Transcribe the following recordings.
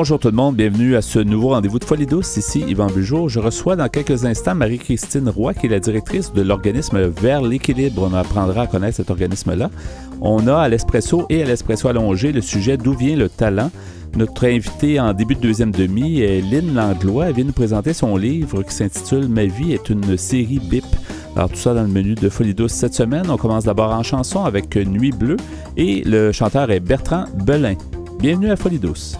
Bonjour tout le monde, bienvenue à ce nouveau rendez-vous de Folie douce. Ici Yvan Bujour, Je reçois dans quelques instants Marie-Christine Roy, qui est la directrice de l'organisme Vers l'équilibre. On apprendra à connaître cet organisme-là. On a à l'espresso et à l'espresso allongé le sujet D'où vient le talent notre invitée en début de deuxième demi est Lynn Langlois. vient nous présenter son livre qui s'intitule Ma vie est une série BIP. Alors tout ça dans le menu de Folie douce cette semaine. On commence d'abord en chanson avec Nuit bleue et le chanteur est Bertrand Belin. Bienvenue à Folie douce.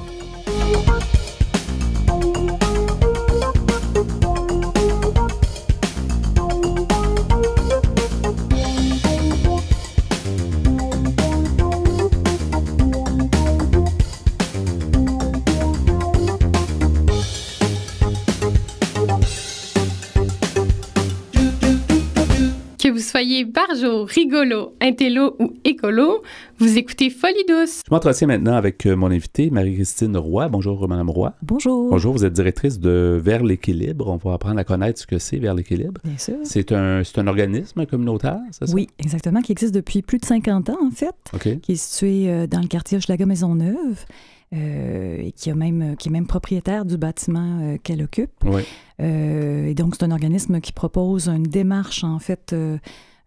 soyez barjo, rigolo, intello ou écolo, vous écoutez Folie douce. Je m'entretiens maintenant avec euh, mon invité, Marie-Christine Roy. Bonjour, Madame Roy. Bonjour. Bonjour, vous êtes directrice de Vers l'équilibre. On va apprendre à connaître ce que c'est Vers l'équilibre. Bien sûr. C'est un, organisme communautaire, c'est ça? Oui, exactement, qui existe depuis plus de 50 ans, en fait, OK. qui est situé euh, dans le quartier Hochelaga-Maisonneuve. Euh, et qui, même, qui est même propriétaire du bâtiment euh, qu'elle occupe. Euh, et donc, c'est un organisme qui propose une démarche, en fait,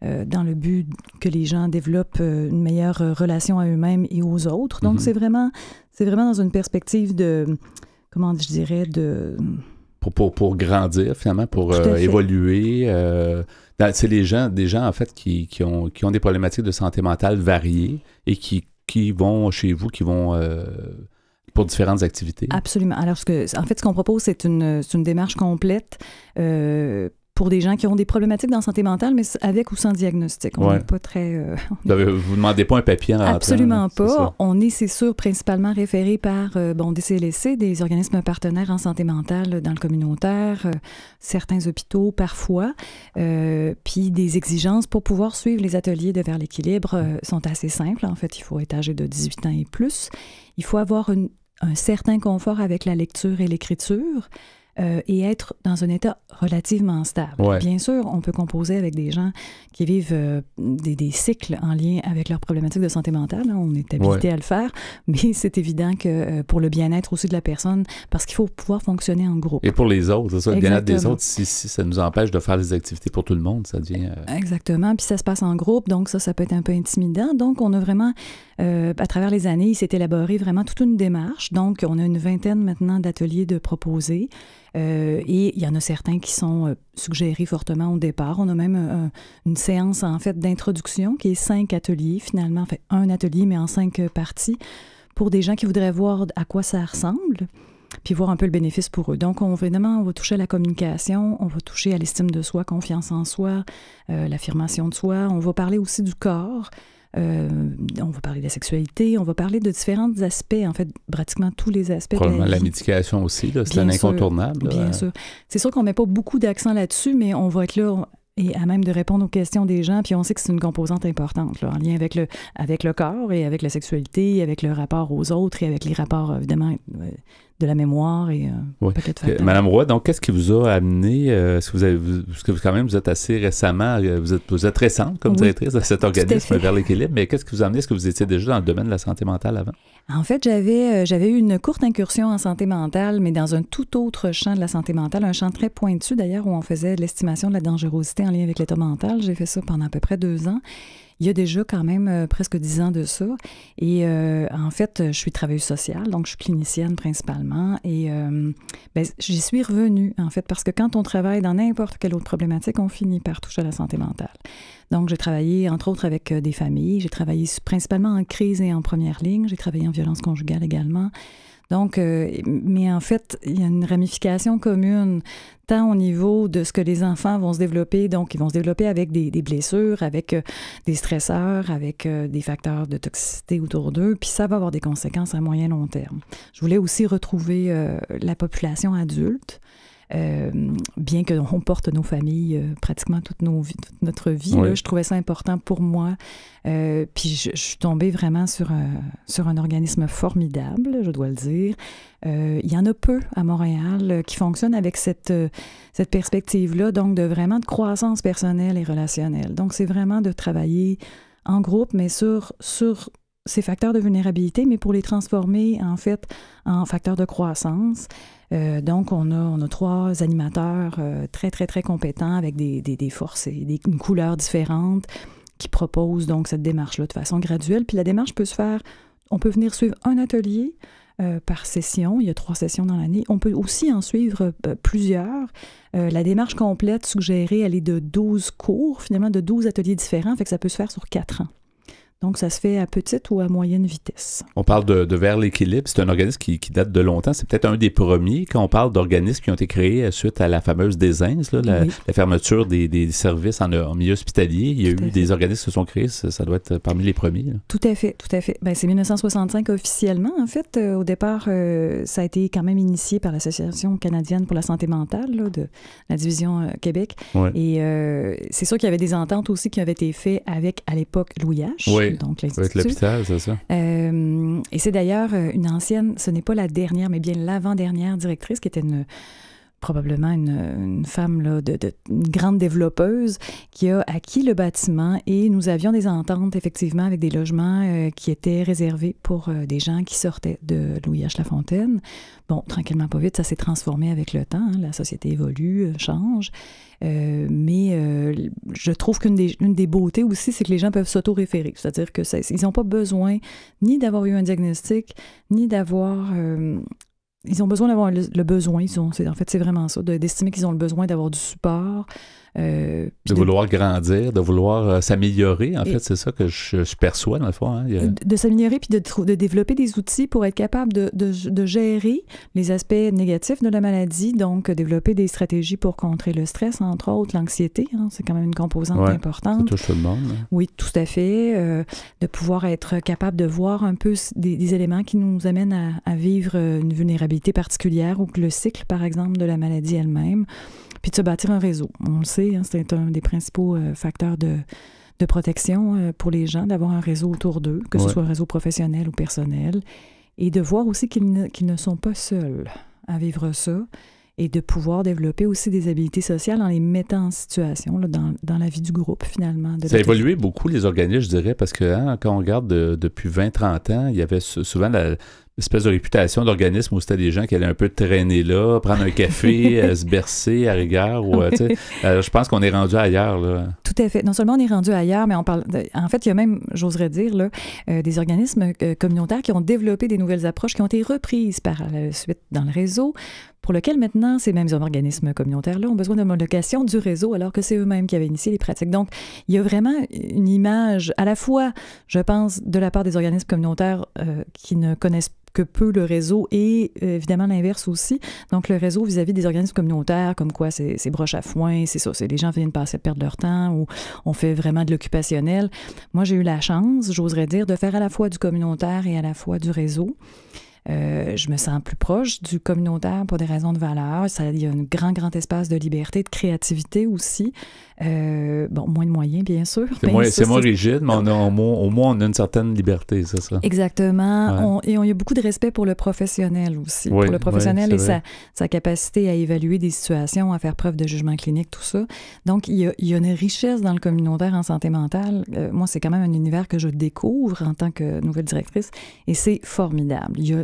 dans le but que les gens développent une meilleure relation à eux-mêmes et aux autres. Donc, mhm. c'est vraiment c'est vraiment, dans une perspective de, comment je dirais, de... Pour, pour, grandir, finalement, pour évoluer. c'est les gens, des gens, en fait, qui, qui, ont, qui ont des problématiques de santé mentale variées et qui, qui vont chez vous, qui vont pour différentes activités. Absolument. Alors, ce que, en fait, ce qu'on propose, c'est une, une, démarche complète. Euh, pour des gens qui ont des problématiques dans santé mentale, mais avec ou sans diagnostic. On n'est pas très. Euh, vous ne demandez pas un papier Absolument hein, pas. on est, c'est sûr, principalement référé par euh, bon, des CLSC, des organismes partenaires en santé mentale dans le communautaire, certains hôpitaux parfois. puis des exigences pour pouvoir suivre les ateliers de vers l'équilibre sont assez simples. En fait, il faut être âgé de 18 ans et plus. Il faut avoir une un certain confort avec la lecture et l'écriture, euh, et être dans un état relativement stable. Bien sûr, on peut composer avec des gens qui vivent euh, des, cycles en lien avec leurs problématiques de santé mentale. Hein, on est habilité à le faire, mais c'est évident que euh, pour le bien-être aussi de la personne, parce qu'il faut pouvoir fonctionner en groupe. Et pour les autres, ça, le bien-être des autres, si, si, ça nous empêche de faire des activités pour tout le monde, ça devient... Exactement, puis ça se passe en groupe, donc ça, ça peut être un peu intimidant. Donc, on a vraiment, à travers les années, il s'est élaboré vraiment toute une démarche. Donc, on a une vingtaine maintenant d'ateliers de proposés. Euh, et il y en a certains qui sont euh, suggérés fortement au départ. On a même euh, une séance en fait d'introduction qui est cinq ateliers finalement, enfin un atelier mais en cinq parties pour des gens qui voudraient voir à quoi ça ressemble puis voir un peu le bénéfice pour eux. Donc, on, évidemment, on va toucher à la communication, on va toucher à l'estime de soi, confiance en soi, l'affirmation de soi. On va parler aussi du corps, euh, on va parler de la sexualité, on va parler de différents aspects, en fait, pratiquement tous les aspects. de la, médication aussi, c'est un incontournable. Bien euh. sûr. C'est sûr qu'on ne met pas beaucoup d'accent là-dessus, mais on va être là. et à même de répondre aux questions des gens. Puis on sait que c'est une composante importante en lien avec le, avec le corps et avec la sexualité, avec le rapport aux autres et avec les rapports, évidemment, euh, de la mémoire et euh, de Madame Roy, donc qu'est-ce qui vous a amené, euh, vous avez, parce que quand même vous êtes assez récemment, euh, vous êtes, vous récente comme directrice de cet organisme vers l'équilibre, mais qu'est-ce qui vous a amené, est-ce que vous étiez déjà dans le domaine de la santé mentale avant? En fait, j'avais euh, j'avais eu une courte incursion en santé mentale, mais dans un tout autre champ de la santé mentale, un champ très pointu d'ailleurs, où on faisait l'estimation de la dangerosité en lien avec l'état mental. J'ai fait ça pendant à peu près deux ans. Il y a déjà quand même euh, presque dix ans de ça. Et euh, en fait, je suis travailleuse sociale, donc je suis clinicienne principalement. Et ben, j'y suis revenue, en fait, parce que quand on travaille dans n'importe quelle autre problématique, on finit par toucher à la santé mentale. Donc, j'ai travaillé, entre autres, avec euh, des familles. J'ai travaillé principalement en crise et en première ligne. J'ai travaillé en violence conjugale également. Donc, euh, mais en fait, il y a une ramification commune, tant au niveau de ce que les enfants vont se développer, donc ils vont se développer avec des, blessures, avec euh, des stresseurs, avec des facteurs de toxicité autour d'eux, puis ça va avoir des conséquences à moyen long terme. Je voulais aussi retrouver la population adulte euh, bien bien qu'on porte nos familles euh, pratiquement toute, notre vie, je trouvais ça important pour moi. Euh, puis je, suis tombée vraiment sur un, sur un organisme formidable, je dois le dire. il y en a peu à Montréal qui fonctionnent avec cette, cette perspective-là, donc de vraiment de croissance personnelle et relationnelle. Donc c'est vraiment de travailler en groupe, mais sur, sur ces facteurs de vulnérabilité, mais pour les transformer en fait en facteurs de croissance. Euh, donc, on a, trois animateurs euh, très, très, très compétents avec des, forces et des, une couleur différente qui proposent donc cette démarche-là de façon graduelle. Puis la démarche peut se faire, on peut venir suivre un atelier euh, par session, il y a trois sessions dans l'année. On peut aussi en suivre plusieurs. la démarche complète suggérée, elle est de 12 cours, finalement de 12 ateliers différents, fait que ça peut se faire sur quatre ans. Donc, ça se fait à petite ou à moyenne vitesse. On parle de, vers l'équilibre. C'est un organisme qui, date de longtemps. C'est peut-être un des premiers quand on parle d'organismes qui ont été créés euh, suite à la fameuse désince, la, fermeture des, services en, milieu hospitalier. Il y a eu des organismes qui se sont créés. Ça, doit être parmi les premiers. Tout à fait, tout à fait. Ben, c'est 1965 officiellement, en fait. Euh, au départ, euh, ça a été quand même initié par l'Association canadienne pour la santé mentale de la division Québec. Et c'est sûr qu'il y avait des ententes aussi qui avaient été faites avec, à l'époque, Louis Oui donc l'hôpital, c'est ça. Euh, et c'est d'ailleurs euh, une ancienne, ce n'est pas la dernière, mais bien l'avant-dernière directrice qui était une probablement une, femme là, de, une grande développeuse qui a acquis le bâtiment et nous avions des ententes effectivement avec des logements euh, qui étaient réservés pour euh, des gens qui sortaient de Louis H. Lafontaine. Bon, tranquillement pas vite, ça s'est transformé avec le temps. Hein, la société évolue, euh, change. mais je trouve qu'une des, une des beautés aussi, c'est que les gens peuvent s'auto-référer. C'est-à-dire qu'ils n'ont pas besoin ni d'avoir eu un diagnostic, ni d'avoir ils ont besoin d'avoir le, besoin. Ils ont, en fait, c'est vraiment ça, d'estimer qu'ils ont le besoin d'avoir du support, euh, de vouloir grandir, de vouloir euh, s'améliorer, en fait, c'est ça que je, perçois dans le fond. Hein, de, s'améliorer puis de, développer des outils pour être capable de, gérer les aspects négatifs de la maladie, donc développer des stratégies pour contrer le stress, entre autres l'anxiété, hein, c'est quand même une composante importante. tout le monde. Hein. Oui, tout à fait. Euh, de pouvoir être capable de voir un peu des, éléments qui nous amènent à, à vivre une vulnérabilité particulière ou que le cycle, par exemple, de la maladie elle-même puis de se bâtir un réseau. On le sait, hein, c'est un des principaux euh, facteurs de, protection euh, pour les gens, d'avoir un réseau autour d'eux, que ce soit un réseau professionnel ou personnel, et de voir aussi qu'ils ne, sont pas seuls à vivre ça, et de pouvoir développer aussi des habiletés sociales en les mettant en situation, dans, la vie du groupe, finalement. ça a évolué beaucoup, les organismes, je dirais, parce que hein, quand on regarde depuis 20-30 ans, il y avait souvent la espèce de réputation d'organisme où c'était des gens qui allaient un peu traîner là, prendre un café, euh, se bercer à rigueur. Ou, euh, je pense qu'on est rendu ailleurs. Tout à fait. Non seulement on est rendu ailleurs, mais on parle. En fait, il y a même, j'oserais dire, là, euh, des organismes communautaires qui ont développé des nouvelles approches qui ont été reprises par la suite dans le réseau pour lequel maintenant ces mêmes organismes communautaires-là ont besoin d'homologation du réseau alors que c'est eux-mêmes qui avaient initié les pratiques. Donc, il y a vraiment une image à la fois, je pense, de la part des organismes communautaires euh, qui ne connaissent que peu le réseau et euh, évidemment l'inverse aussi. Donc le réseau vis-à-vis des organismes communautaires, comme quoi c'est broche à foin, c'est ça, c'est les gens viennent passer perdre leur temps ou on fait vraiment de l'occupationnel. Moi, j'ai eu la chance, j'oserais dire, de faire à la fois du communautaire et à la fois du réseau. Euh, je me sens plus proche du communautaire pour des raisons de valeur. Ça, il y a un grand, grand espace de liberté, de créativité aussi. Euh, bon, moins de moyens, bien sûr. C'est ben, moins, rigide, mais au moins, on a une certaine liberté, c'est ça? Exactement. et on, il y a beaucoup de respect pour le professionnel aussi. pour le professionnel et sa, sa, capacité à évaluer des situations, à faire preuve de jugement clinique, tout ça. Donc, il y a, une richesse dans le communautaire en santé mentale. Euh, moi, c'est quand même un univers que je découvre en tant que nouvelle directrice et c'est formidable. Il y a,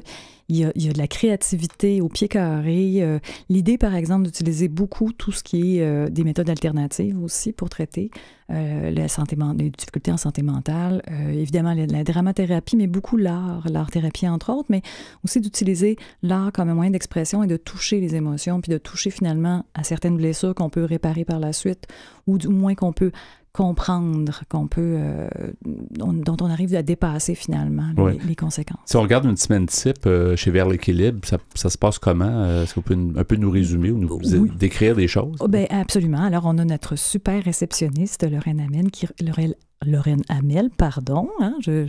il y a, de la créativité au pied carré. Euh, l'idée, par exemple, d'utiliser beaucoup tout ce qui est euh, des méthodes alternatives aussi pour traiter euh, les difficultés en santé mentale, évidemment la, dramathérapie, mais beaucoup l'art, l'art-thérapie entre autres, mais aussi d'utiliser l'art comme un moyen d'expression et de toucher les émotions, puis de toucher finalement à certaines blessures qu'on peut réparer par la suite, ou du moins qu'on peut comprendre qu'on peut, euh, dont on arrive à dépasser finalement les, conséquences. Si on regarde une semaine type euh, chez Vers l'équilibre, ça, se passe comment? Euh, est-ce qu'on peut un peu nous résumer ou nous décrire des choses? Oh, ben, absolument. Alors, on a notre super réceptionniste, Lorraine Amen, qui, Lorraine Lorraine Hamel, pardon, hein, je,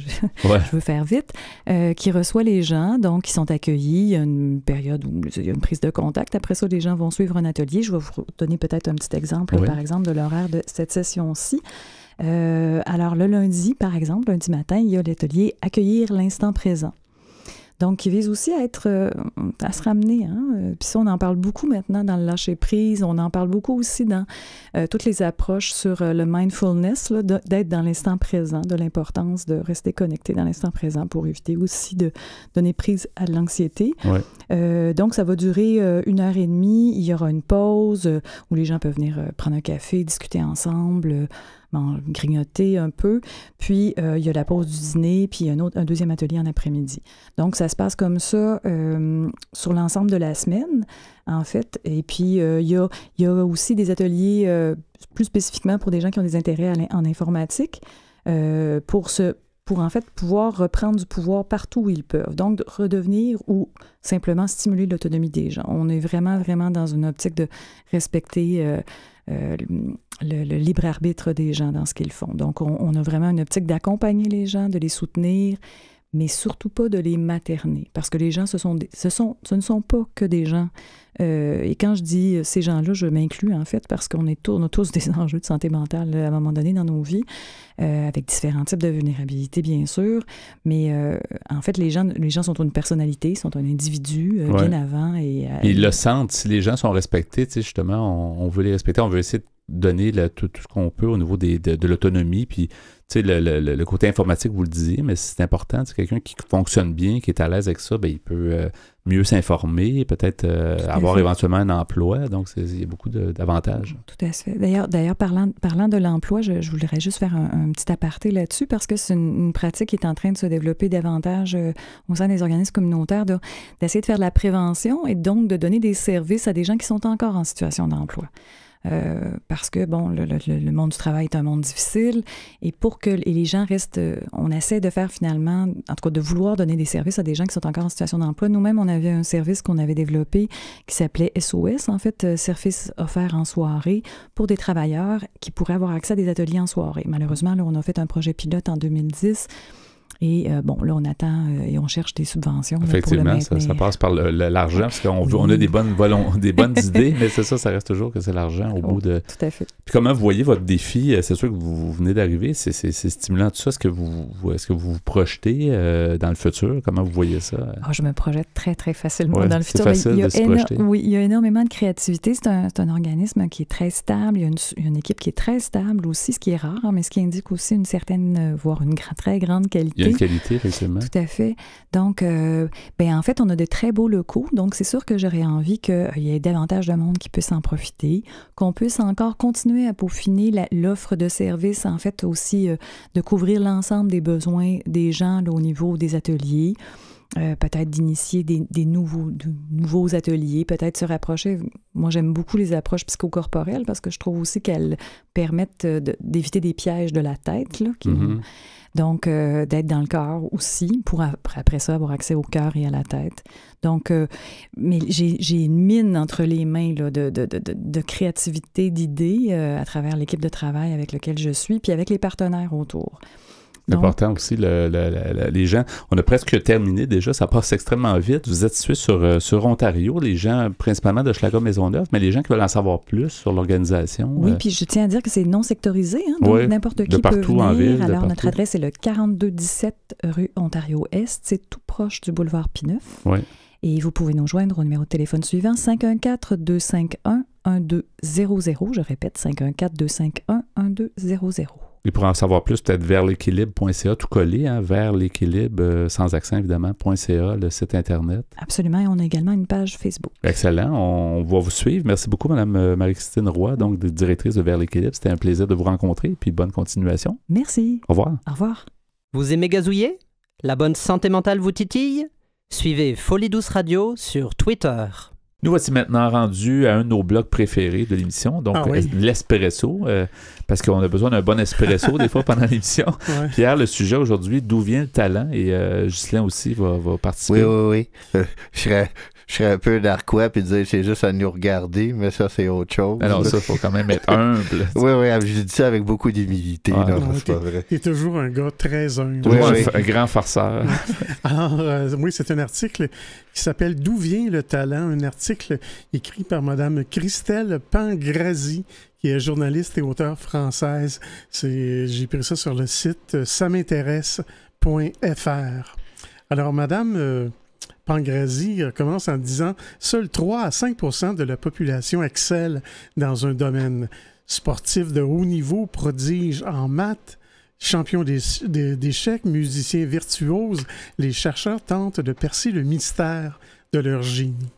veux faire vite, euh, qui reçoit les gens, donc qui sont accueillis. Il y a une période où il y a une prise de contact. Après ça, les gens vont suivre un atelier. Je vais vous donner peut-être un petit exemple, par exemple, de l'horaire de cette session-ci. Euh, alors, le lundi, par exemple, lundi matin, il y a l'atelier Accueillir l'instant présent donc qui vise aussi à être, euh, à se ramener. Hein. Euh, puis ça, on en parle beaucoup maintenant dans le lâcher-prise, on en parle beaucoup aussi dans euh, toutes les approches sur le mindfulness, d'être dans l'instant présent, de l'importance de rester connecté dans l'instant présent pour éviter aussi de donner prise à l'anxiété. donc, ça va durer une heure et demie, il y aura une pause où les gens peuvent venir prendre un café, discuter ensemble, ben, grignoter un peu. Puis, euh, il y a la pause du dîner, puis un, autre, un deuxième atelier en après-midi. Donc, ça se passe comme ça euh, sur l'ensemble de la semaine, en fait. Et puis, euh, il, y a, aussi des ateliers plus spécifiquement pour des gens qui ont des intérêts en informatique pour se pour en fait pouvoir reprendre du pouvoir partout où ils peuvent. Donc, redevenir ou simplement stimuler l'autonomie des gens. On est vraiment, vraiment dans une optique de respecter le, libre arbitre des gens dans ce qu'ils font. Donc, on, a vraiment une optique d'accompagner les gens, de les soutenir, mais surtout pas de les materner, parce que les gens, ce, sont ce, sont, ce ne sont pas que des gens. Euh, et quand je dis euh, ces gens-là, je m'inclus en fait, parce qu'on est a tous des enjeux de santé mentale à un moment donné dans nos vies, euh, avec différents types de vulnérabilité, bien sûr, mais en fait, les gens, les gens sont une personnalité, ils sont un individu bien avant. Et, Ils le sentent, si les gens sont respectés, justement, on veut les respecter, on veut essayer de donner tout, ce qu'on peut au niveau de, l'autonomie. Puis, tu sais, le, côté informatique, vous le disiez, mais c'est important. C'est quelqu'un qui fonctionne bien, qui est à l'aise avec ça, bien, il peut euh, mieux s'informer, peut-être euh, avoir éventuellement un emploi. Donc, il y a beaucoup d'avantages. Tout à fait. D'ailleurs, d'ailleurs parlant, parlant de l'emploi, je, voudrais juste faire un, petit aparté là-dessus parce que c'est une, pratique qui est en train de se développer davantage euh, au sein des organismes communautaires, d'essayer de faire de la prévention et donc de donner des services à des gens qui sont encore en situation d'emploi. Euh, parce que, bon, le, monde du travail est un monde difficile. Et pour que les gens restent, euh, on essaie de faire finalement, en tout cas de vouloir donner des services à des gens qui sont encore en situation d'emploi. Nous-mêmes, on avait un service qu'on avait développé qui s'appelait SOS, en fait, euh, service offert en soirée pour des travailleurs qui pourraient avoir accès à des ateliers en soirée. Malheureusement, là, on a fait un projet pilote en 2010 et euh, bon, là, on attend euh, et on cherche des subventions. Effectivement, pour le ça, ça, passe par l'argent, parce qu'on a des bonnes, des bonnes idées, mais c'est ça, ça reste toujours que c'est l'argent au oh, bout de. Tout à fait. Puis comment vous voyez votre défi euh, C'est sûr que vous, venez d'arriver, c'est stimulant tout ça. Est-ce que vous est que vous, vous projetez dans le futur Comment vous voyez ça ah, Je me projette très, très facilement dans le futur. Oui, il y a énormément de créativité. C'est un, organisme qui est très stable. Il y a une, une, équipe qui est très stable aussi, ce qui est rare, hein, mais ce qui indique aussi une certaine, voire une très grande qualité qualité, Tout à fait. Donc, euh, ben, en fait, on a de très beaux locaux. Donc, c'est sûr que j'aurais envie qu'il y ait davantage de monde qui puisse en profiter, qu'on puisse encore continuer à peaufiner l'offre de services, en fait, aussi euh, de couvrir l'ensemble des besoins des gens au niveau des ateliers. Euh, peut-être d'initier des, nouveaux, de nouveaux ateliers, peut-être se rapprocher. Moi, j'aime beaucoup les approches psychocorporelles parce que je trouve aussi qu'elles permettent euh, d'éviter des pièges de la tête. Mhm. Donc, euh, d'être dans le corps aussi pour après ça avoir accès au cœur et à la tête. Donc, mais j'ai une mine entre les mains de, de, créativité, d'idées à travers l'équipe de travail avec laquelle je suis, puis avec les partenaires autour important aussi, les gens. On a presque terminé déjà, ça passe extrêmement vite. Vous êtes situé sur, euh, sur Ontario, les gens principalement de Schlager Maisonneuve, mais les gens qui veulent en savoir plus sur l'organisation. Oui, euh, puis je tiens à dire que c'est non sectorisé, hein, donc n'importe qui de partout peut venir. En ville, Alors notre adresse est le 4217 rue Ontario-Est, c'est tout proche du boulevard Pineuf. Oui. Et vous pouvez nous joindre au numéro de téléphone suivant 514-251-1200. Je répète, 514-251-1200. Et pour en savoir plus, peut-être vers tout collé, hein, vers l'équilibre, euh, sans accent évidemment.ca, le site Internet. Absolument, et on a également une page Facebook. Excellent, on va vous suivre. Merci beaucoup, Madame euh, Marie-Christine Roy, donc directrice de Vers l'équilibre. C'était un plaisir de vous rencontrer, puis bonne continuation. Merci. Au revoir. Au revoir. Vous aimez gazouiller La bonne santé mentale vous titille Suivez Folie Douce Radio sur Twitter. Nous voici maintenant rendus à un de nos blocs préférés de l'émission, donc ah euh, l'espresso, euh, parce qu'on a besoin d'un bon espresso des fois pendant l'émission. Pierre, le sujet aujourd'hui, d'où vient le talent? Et euh, aussi va, va participer. Oui, oui, oui. Euh, je serais, je serais un peu narquois puis dire c'est juste à nous regarder, mais ça, c'est autre chose. Alors, ça, faut quand même être humble. oui, oui, je dis ça avec beaucoup d'humilité. c'est toujours un gars très humble. Oui, Un, grand farceur. Alors, euh, oui, c'est un article qui s'appelle D'où vient le talent un article écrit par Madame Christelle Pangrazi qui est journaliste et auteur française. J'ai pris ça sur le site euh, ça m'intéresse.fr. Alors, Madame euh, Pangrazi euh, commence en disant Seuls 3 à 5 de la population excelle dans un domaine. Sportif de haut niveau, prodige en maths, champion d'échecs, musicien virtuose, les chercheurs tentent de percer le mystère de leur génie.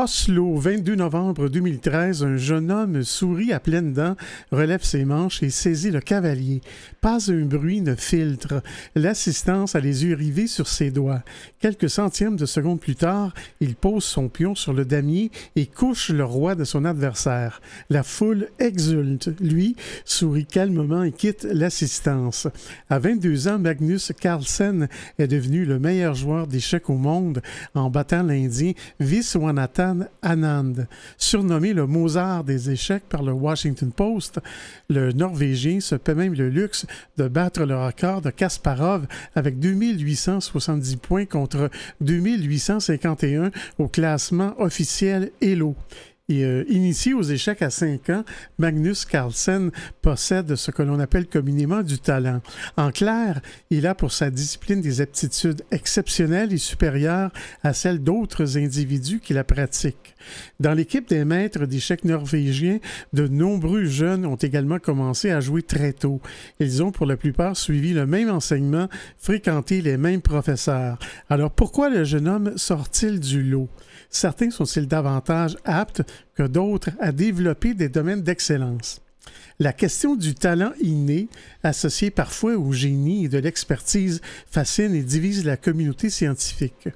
Oslo, 22 novembre 2013, un jeune homme sourit à pleines dents, relève ses manches et saisit le cavalier. Pas un bruit ne filtre. L'assistance a les yeux rivés sur ses doigts. Quelques centièmes de seconde plus tard, il pose son pion sur le damier et couche le roi de son adversaire. La foule exulte. Lui sourit calmement et quitte l'assistance. À 22 ans, Magnus Carlsen est devenu le meilleur joueur d'échecs au monde en battant l'Indien Viswanathan Anand. Surnommé le Mozart des échecs par le Washington Post, le Norvégien se paie même le luxe de battre le record de Kasparov avec 2870 points contre 2851 au classement officiel Elo et euh, initié aux échecs à 5 ans, Magnus Carlsen possède ce que l'on appelle communément du talent. En clair, il a pour sa discipline des aptitudes exceptionnelles et supérieures à celles d'autres individus qui la pratiquent. Dans l'équipe des maîtres d'échecs norvégiens, de nombreux jeunes ont également commencé à jouer très tôt. Ils ont pour la plupart suivi le même enseignement, fréquenté les mêmes professeurs. Alors pourquoi le jeune homme sort-il du lot? certains sont-ils davantage aptes que d'autres à développer des domaines d'excellence? La question du talent inné, associé parfois au génie et de l'expertise, fascine et divise la communauté scientifique.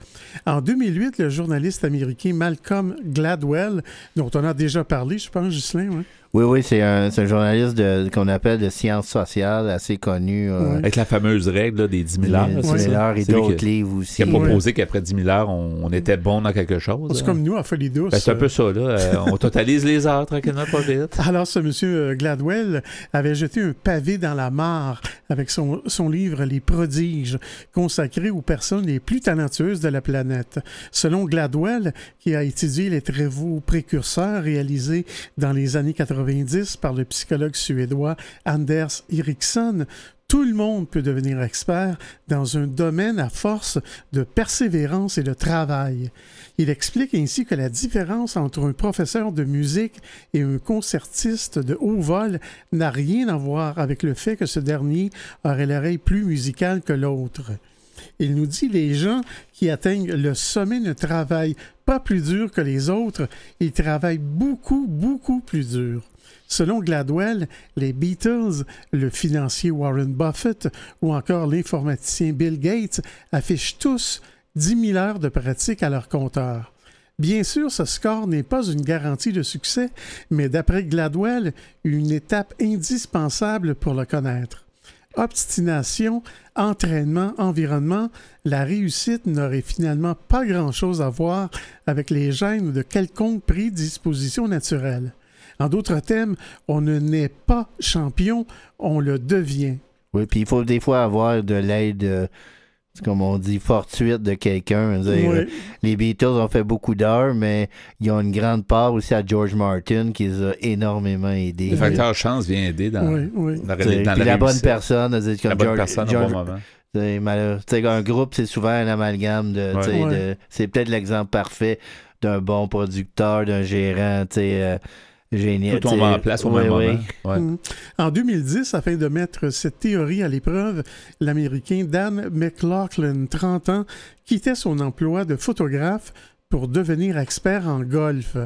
En 2008, le journaliste américain Malcolm Gladwell, dont on a déjà parlé, je pense, Ghislain, hein? Oui, oui, c'est un, un, journaliste qu'on appelle de sciences sociales, assez connu. Euh, avec la fameuse règle des 10 000 heures. 10 000 heures et d'autres livres aussi. Il a proposé qu'après 10 000 heures, on, on, était bon dans quelque chose. C'est hein. comme nous, en folie douce. Ben, c'est un peu euh. ça, là. Euh, on totalise les heures tranquillement, pas vite. Alors, ce monsieur Gladwell avait jeté un pavé dans la mare avec son, son livre Les prodiges, consacré aux personnes les plus talentueuses de la planète. Selon Gladwell, qui a étudié les travaux précurseurs réalisés dans les années 80, par le psychologue suédois Anders Eriksson, tout le monde peut devenir expert dans un domaine à force de persévérance et de travail. Il explique ainsi que la différence entre un professeur de musique et un concertiste de haut vol n'a rien à voir avec le fait que ce dernier aurait l'oreille plus musicale que l'autre. Il nous dit les gens qui atteignent le sommet ne travaillent pas plus dur que les autres, ils travaillent beaucoup, beaucoup plus dur. Selon Gladwell, les Beatles, le financier Warren Buffett ou encore l'informaticien Bill Gates affichent tous 10 000 heures de pratique à leur compteur. Bien sûr, ce score n'est pas une garantie de succès, mais d'après Gladwell, une étape indispensable pour le connaître. Obstination, entraînement, environnement, la réussite n'aurait finalement pas grand-chose à voir avec les gènes ou de quelconque prédisposition naturelle d'autres thèmes, on ne n'est pas champion, on le devient. Oui, puis il faut des fois avoir de l'aide. Euh, comme on dit, fortuite de quelqu'un. Euh, les Beatles ont fait beaucoup d'heures, mais ils ont une grande part aussi à George Martin qui les a énormément aidés. Le facteur chance vient aider dans, la, bonne personne. Comme un groupe, c'est souvent un amalgame de. c'est peut-être l'exemple parfait d'un bon producteur, d'un gérant. Euh, en place mm. En 2010, afin de mettre cette théorie à l'épreuve, l'Américain Dan McLaughlin, 30 ans, quittait son emploi de photographe pour devenir expert en golf,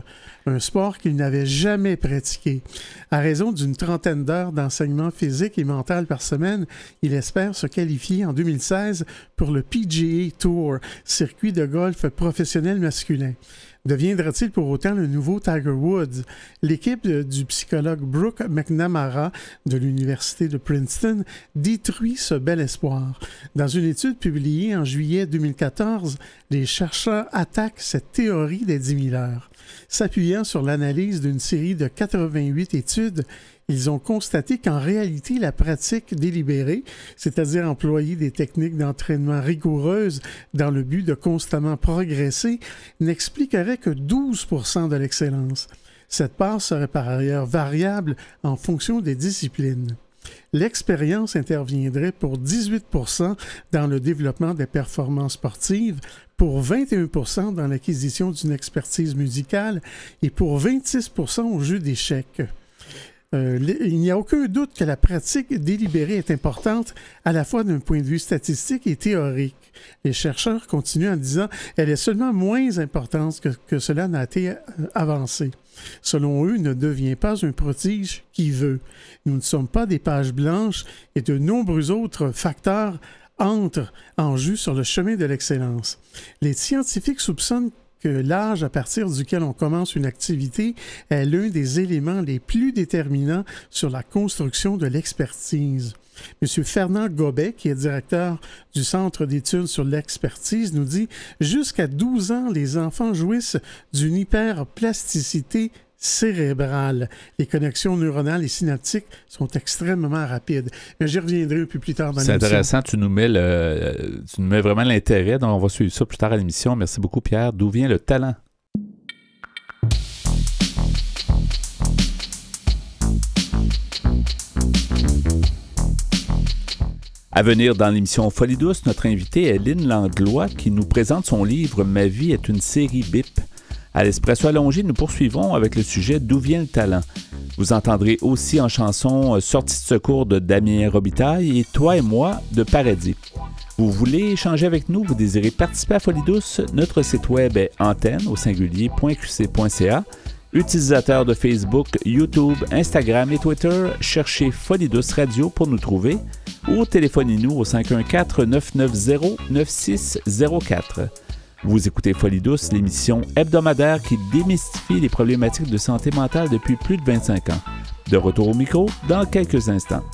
un sport qu'il n'avait jamais pratiqué. À raison d'une trentaine d'heures d'enseignement physique et mental par semaine, il espère se qualifier en 2016 pour le PGA Tour, circuit de golf professionnel masculin. Deviendra-t-il pour autant le nouveau Tiger Woods? L'équipe du psychologue Brooke McNamara de l'Université de Princeton détruit ce bel espoir. Dans une étude publiée en juillet 2014, les chercheurs attaquent cette théorie des 10 000 heures. S'appuyant sur l'analyse d'une série de 88 études, ils ont constaté qu'en réalité, la pratique délibérée, c'est-à-dire employer des techniques d'entraînement rigoureuses dans le but de constamment progresser, n'expliquerait que 12 de l'excellence. Cette part serait par ailleurs variable en fonction des disciplines. L'expérience interviendrait pour 18 dans le développement des performances sportives, pour 21 dans l'acquisition d'une expertise musicale et pour 26 au jeu d'échecs. Euh, il n'y a aucun doute que la pratique délibérée est importante à la fois d'un point de vue statistique et théorique. Les chercheurs continuent en disant elle est seulement moins importante que, que cela n'a été euh, avancé. Selon eux, ne devient pas un prodige qui veut. Nous ne sommes pas des pages blanches et de nombreux autres facteurs entrent en jeu sur le chemin de l'excellence. Les scientifiques soupçonnent que l'âge à partir duquel on commence une activité est l'un des éléments les plus déterminants sur la construction de l'expertise. Monsieur Fernand Gobet, qui est directeur du Centre d'études sur l'expertise, nous dit Jusqu'à 12 ans, les enfants jouissent d'une hyperplasticité cérébrale. Les connexions neuronales et synaptiques sont extrêmement rapides. Mais j'y reviendrai plus tard dans l'émission. C'est intéressant, tu nous mets, euh, tu nous mets vraiment l'intérêt, donc on va suivre ça plus tard à l'émission. Merci beaucoup Pierre. D'où vient le talent? À venir dans l'émission Folie douce, notre invitée est Lynn Langlois qui nous présente son livre Ma vie est une série BIP. À l'Espresso Allongé, nous poursuivons avec le sujet D'où vient le talent Vous entendrez aussi en chanson euh, Sortie de secours de Damien Robitaille et Toi et moi de Paradis. Vous voulez échanger avec nous, vous désirez participer à Folie notre site web est antenne au singulier.qc.ca. Utilisateur de Facebook, YouTube, Instagram et Twitter, cherchez Folie Radio pour nous trouver ou téléphonez-nous au 514 990 9604. Vous écoutez Folie douce, l'émission hebdomadaire qui démystifie les problématiques de santé mentale depuis plus de 25 ans. De retour au micro dans quelques instants.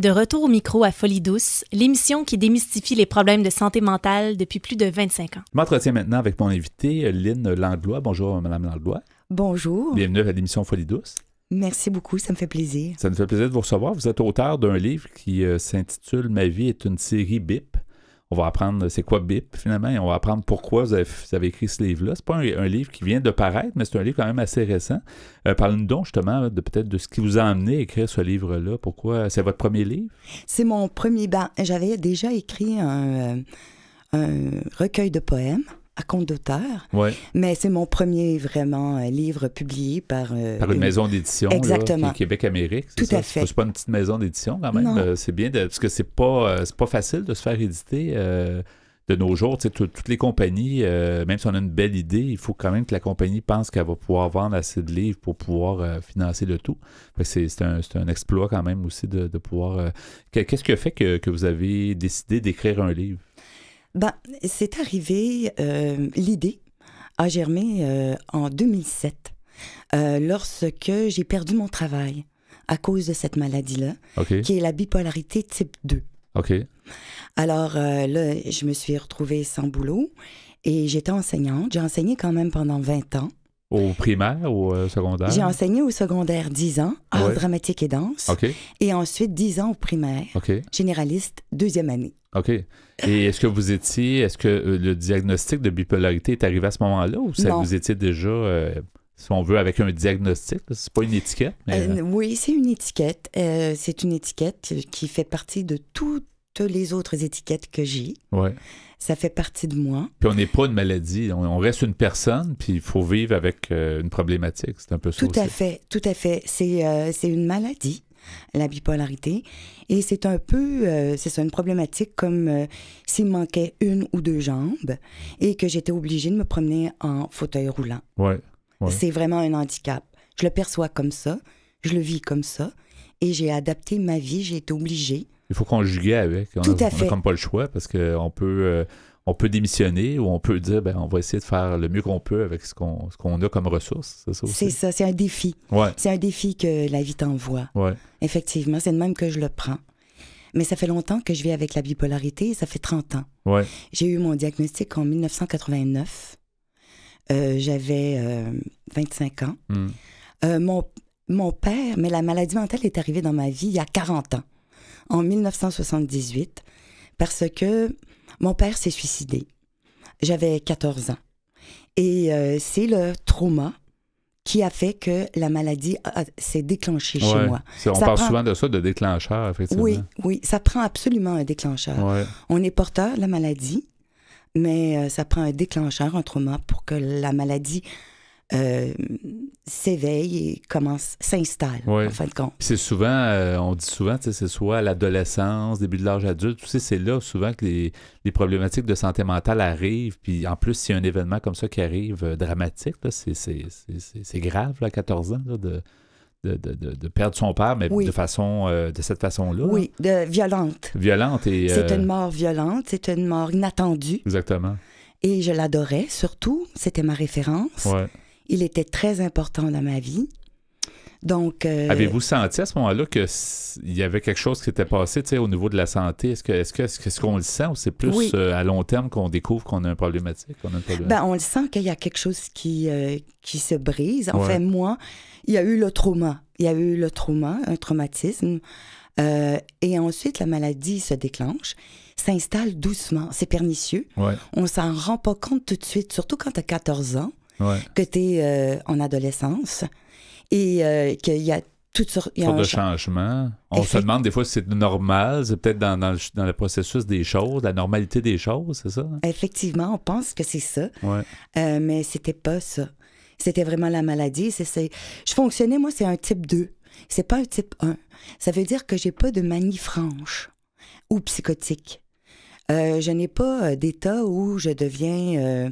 De retour au micro à Folie Douce, l'émission qui démystifie les problèmes de santé mentale depuis plus de 25 ans. Je m'entretiens maintenant avec mon invité, Lynne Langlois. Bonjour, Madame Langlois. Bonjour. Bienvenue à l'émission Folie Douce. Merci beaucoup, ça me fait plaisir. Ça me fait plaisir de vous recevoir. Vous êtes auteur d'un livre qui euh, s'intitule Ma vie est une série BIP on va apprendre c'est quoi BIP finalement et on va apprendre pourquoi vous avez, écrit ce livre-là. C'est pas un, livre qui vient de paraître, mais c'est un livre quand même assez récent. Euh, Parlez-nous donc justement de peut-être de ce qui vous a amené à écrire ce livre-là. Pourquoi c'est votre premier livre C'est mon premier. Ben, j'avais déjà écrit un euh, recueil de poèmes à compte d'auteur. Ouais. Mais c'est mon premier vraiment euh, livre publié par... Euh, une, maison d'édition. Exactement. Québec-Amérique. Tout à fait. C'est pas une petite maison d'édition quand même. Euh, c'est bien, parce que c'est pas, pas facile de se faire éditer de nos jours, toutes les compagnies, même si on a une belle idée, il faut quand même que la compagnie pense qu'elle va pouvoir vendre assez de livres pour pouvoir financer le tout. C'est un, exploit quand même aussi de, pouvoir... Qu'est-ce qui a fait que vous avez décidé d'écrire un livre? ben, C'est arrivé, euh, l'idée a germé euh, en 2007, euh, lorsque j'ai perdu mon travail à cause de cette maladie-là, qui est la bipolarité type 2. OK. Alors là, je me suis retrouvée sans boulot et j'étais enseignante. J'ai enseigné quand même pendant 20 ans. Au primaire ou au euh, secondaire? J'ai enseigné au secondaire 10 ans, art dramatique et danse. Et ensuite 10 ans au primaire, généraliste, deuxième année. OK. Et est-ce que vous étiez, est-ce que euh, le diagnostic de bipolarité est arrivé à ce moment-là ou ça vous étiez déjà, euh, si on veut, avec un diagnostic? C'est pas une étiquette, oui, c'est une étiquette. c'est une étiquette qui fait partie de toutes les autres étiquettes que j'ai. Ouais ça fait partie de moi. Puis on n'est pas une maladie, on, reste une personne, puis il faut vivre avec euh, une problématique, c'est un peu ça. Tout à fait, tout à fait. Euh, c'est une maladie, la bipolarité, et c'est un peu, euh, c'est ça, une problématique comme s'il manquait une ou deux jambes et que j'étais obligée de me promener en fauteuil roulant. Ouais, ouais. C'est vraiment un handicap. Je le perçois comme ça, je le vis comme ça, et j'ai adapté ma vie, j'ai été obligée il faut conjuguer avec. On n'a comme pas le choix parce qu'on peut, euh, peut démissionner ou on peut dire ben, on va essayer de faire le mieux qu'on peut avec ce qu'on a comme ressources. C'est ça, c'est un défi. C'est un défi que la vie t'envoie. Effectivement, c'est de même que je le prends. Mais ça fait longtemps que je vis avec la bipolarité, ça fait 30 ans. J'ai eu mon diagnostic en 1989. Euh, j'avais 25 euh, ans. Hmm. mon, mon père, mais la maladie mentale est arrivée dans ma vie il y a 40 ans en 1978 parce que mon père s'est suicidé. J'avais 14 ans. Et euh, c'est le trauma qui a fait que la maladie s'est déclenchée chez moi. On parle souvent de ça, de déclencheur, effectivement. Oui, oui, ça prend absolument un déclencheur. On est porteur de la maladie, mais euh, ça prend un déclencheur, un trauma, pour que la maladie euh, s'éveille et commence, s'installe, en fin de compte. C'est souvent, euh, on dit souvent, c'est soit à l'adolescence, début de l'âge adulte, c'est là souvent que les, les, problématiques de santé mentale arrivent. Puis en plus, s'il y a un événement comme ça qui arrive euh, dramatique, c'est grave là, à 14 ans de, de, de, de, perdre son père, mais de façon de cette façon-là. Oui, de, violente. Violente et. C'est une mort violente, c'est une mort inattendue. Exactement. Et je l'adorais surtout, c'était ma référence. Ouais il était très important dans ma vie. Donc. Euh, Avez-vous senti à ce moment-là qu'il y avait quelque chose qui était passé au niveau de la santé? Est-ce qu'on que, est -ce que, -ce le sent ou c'est plus euh, à long terme qu'on découvre qu'on a une problématique? On, ben, a on le sent qu'il y a quelque chose qui, euh, qui se brise. En fait, moi, il y a eu le trauma. Il y a eu le trauma, un traumatisme. et ensuite, la maladie se déclenche, s'installe doucement. C'est pernicieux. On On s'en rend pas compte tout de suite, surtout quand tu as 14 ans que tu es euh, en adolescence et euh, qu'il y a toutes sortes de changements. Changement. On eh, se demande des fois si c'est normal, c'est peut-être dans, dans, le processus des choses, la normalité des choses, c'est ça? Effectivement, on pense que c'est ça, euh, mais c'était pas ça. C'était vraiment la maladie. C'est Je fonctionnais, moi, c'est un type 2. C'est pas un type 1. Ça veut dire que j'ai pas de manie franche ou psychotique. je n'ai pas d'état où je deviens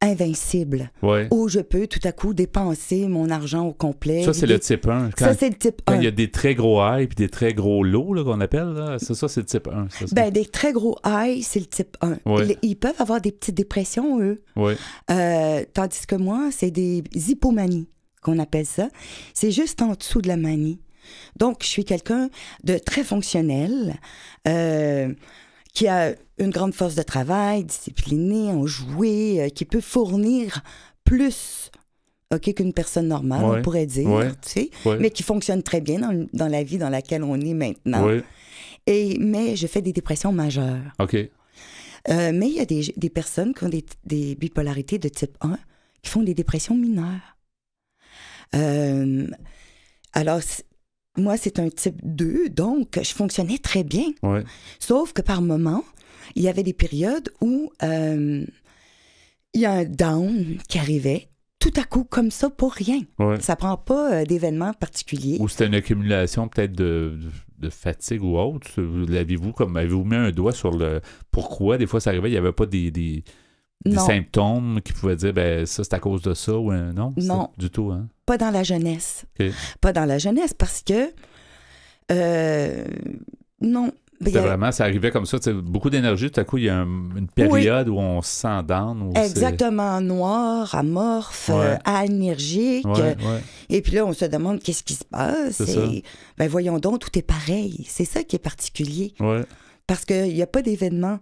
invincible. Ouais. Où je peux tout à coup dépenser mon argent au complet. Ça, c'est le type 1. ça, c'est le type 1. Quand il y a des très gros highs puis des très gros lots qu'on appelle, ça, c'est le type 1. Ça, ben, des très gros highs, c'est le type 1. Ils, peuvent avoir des petites dépressions, eux. Ouais. Euh, tandis que moi, c'est des hypomanies qu'on appelle ça. C'est juste en dessous de la manie. Donc, je suis quelqu'un de très fonctionnel. Euh, qui a une grande force de travail, disciplinée, enjouée, euh, qui peut fournir plus qu'une personne normale, on pourrait dire, tu sais, mais qui fonctionne très bien dans, dans, la vie dans laquelle on est maintenant. Et, mais je fais des dépressions majeures. OK. Euh, mais il y a des, des, personnes qui ont des, des, bipolarités de type 1 qui font des dépressions mineures. Euh, alors, moi, c'est un type 2, donc je fonctionnais très bien. Sauf que par moments, il y avait des périodes où euh, il y a un down qui arrivait tout à coup comme ça pour rien. Ça prend pas euh, d'événements particuliers. Ou c'était une accumulation peut-être de, fatigue ou autre. L'avez-vous comme avez-vous mis un doigt sur le pourquoi des fois ça arrivait, il n'y avait pas des des symptômes qui pouvaient dire ben ça c'est à cause de ça ou euh, non Non. Du tout hein? Pas dans la jeunesse. Pas dans la jeunesse parce que euh, non. C'était vraiment, ça arrivait comme ça, beaucoup d'énergie, tout à coup, il y a une période où on se sent Exactement, noir, amorphe, anergique euh, Et puis là, on se demande qu'est-ce qui se passe. Et, ben voyons donc, tout est pareil. C'est ça qui est particulier. Parce qu'il n'y a pas d'événement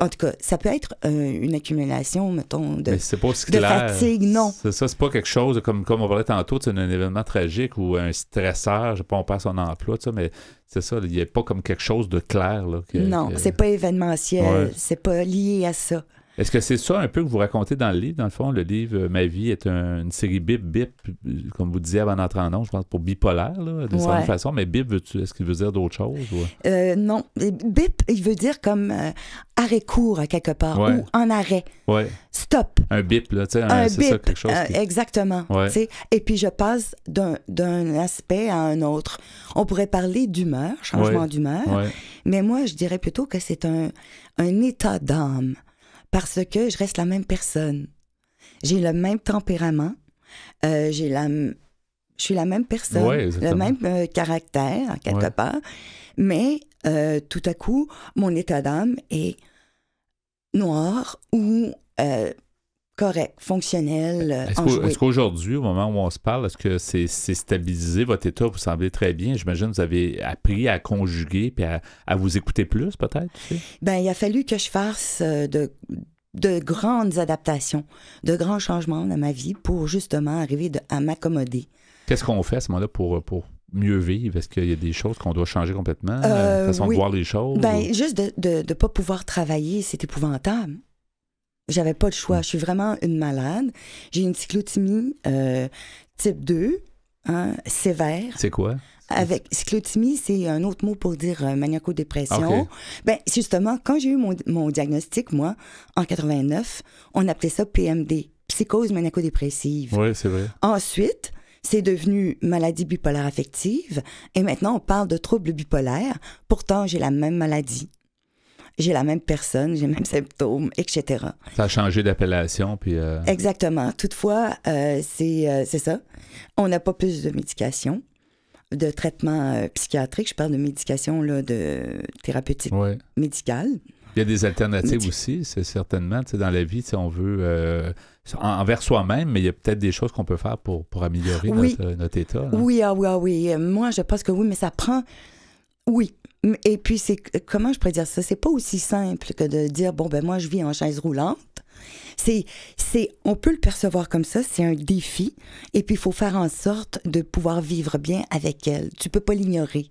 en tout cas, ça peut être euh, une accumulation, mettons, de, fatigue, non. C'est ça, c'est pas quelque chose, comme, comme on parlait tantôt, c'est un événement tragique ou un stresseur, je sais pas, on perd son emploi, ça, mais c'est ça, il n'y a pas comme quelque chose de clair. non, c'est pas événementiel, c'est pas lié à ça. Est-ce que c'est ça un peu que vous racontez dans le livre, dans le fond? Le livre euh, Ma vie est une série bip, bip, comme vous disiez avant d'entrer en nom, je pense, pour bipolaire, là, d'une certaine façon. Mais bip, est-ce qu'il veut dire d'autres choses? Euh, non. Bip, il veut dire comme euh, arrêt court, à quelque part, ou en arrêt. Stop. Un bip, là, ça, quelque chose. exactement. Et puis, je passe d'un aspect à un autre. On pourrait parler d'humeur, changement d'humeur, mais moi, je dirais plutôt que c'est un, un état d'âme parce que je reste la même personne. J'ai le même tempérament, euh, j'ai la, je suis la même personne, le même euh, caractère, quelque part, mais euh, tout à coup, mon état d'âme est noir ou correct, fonctionnel. Euh, est-ce, qu'aujourd'hui, au moment où on se parle, est-ce que c'est, stabilisé votre état? Vous semblez très bien. J'imagine que vous avez appris à conjuguer puis à, vous écouter plus, peut-être? Tu ben, il a fallu que je fasse euh, de, grandes adaptations, de grands changements dans ma vie pour justement arriver à m'accommoder. Qu'est-ce qu'on fait à ce moment-là euh, pour, mieux vivre? Est-ce qu'il y a des choses qu'on doit changer complètement? Euh, façon de voir les choses? Ben, Juste de ne pas pouvoir travailler, c'est épouvantable. J'avais pas le choix. Mm. Je suis vraiment une malade. J'ai une cyclotimie euh, type 2, hein, sévère. C'est quoi? Avec cyclotimie, c'est un autre mot pour dire euh, maniaco-dépression. Ah, ben, justement, quand j'ai eu mon, mon, diagnostic, moi, en 89, on appelait ça PMD, psychose maniaco-dépressive. Oui, c'est vrai. Ensuite, c'est devenu maladie bipolaire affective et maintenant on parle de trouble bipolaire. Pourtant, j'ai la même maladie j'ai la même personne, j'ai les mêmes symptômes, etc. Ça a changé d'appellation, puis... Euh, Exactement. Toutefois, euh, euh, c'est ça. On n'a pas plus de médication, de traitement psychiatrique. Je parle de médication, là, de thérapeutique médicale. Il y a des alternatives aussi, c'est certainement. Dans la vie, on veut... envers soi-même, mais il y a peut-être des choses qu'on peut faire pour, améliorer notre, état. Oui, ah oui, ah oui. Moi, je pense que oui, mais ça prend... Oui, et puis, c'est comment je pourrais dire ça? C'est pas aussi simple que de dire, bon, ben moi, je vis en chaise roulante. C'est, c'est, on peut le percevoir comme ça, c'est un défi. Et puis, il faut faire en sorte de pouvoir vivre bien avec elle. Tu peux pas l'ignorer.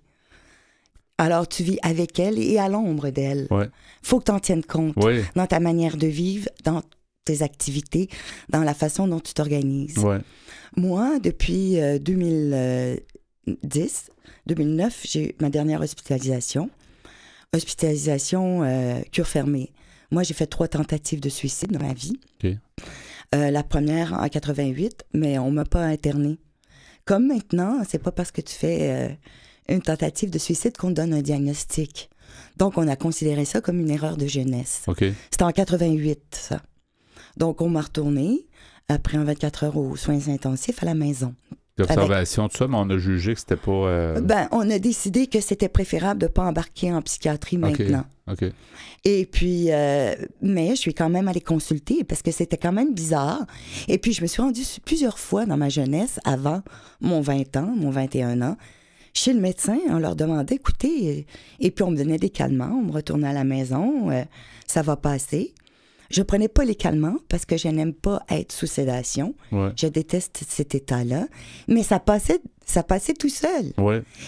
Alors, tu vis avec elle et à l'ombre d'elle. Ouais. Faut que tu en tiennes compte dans ta manière de vivre, dans tes activités, dans la façon dont tu t'organises. Moi, depuis 2000, euh, 2009, j'ai eu ma dernière hospitalisation. Hospitalisation euh, cure fermée. Moi, j'ai fait trois tentatives de suicide dans ma vie. Euh, la première en 88, mais on m'a pas internée. Comme maintenant, c'est pas parce que tu fais euh, une tentative de suicide qu'on te donne un diagnostic. Donc, on a considéré ça comme une erreur de jeunesse. C'était en 88, ça. Donc, on m'a retournée après 24 heures aux soins intensifs à la maison d'observation, de ça, mais on a jugé que c'était pas. Euh, ben, on a décidé que c'était préférable de ne pas embarquer en psychiatrie maintenant. OK. Et puis, euh, mais je suis quand même allée consulter parce que c'était quand même bizarre. Et puis, je me suis rendue plusieurs fois dans ma jeunesse, avant mon 20 ans, mon 21 ans, chez le médecin. On leur demandait, écoutez, euh, et puis on me donnait des calmants, on me retournait à la maison, ça va passer. Je prenais pas les calmants parce que je n'aime pas être sous sédation. Je déteste cet état-là. Mais ça passait ça passait tout seul.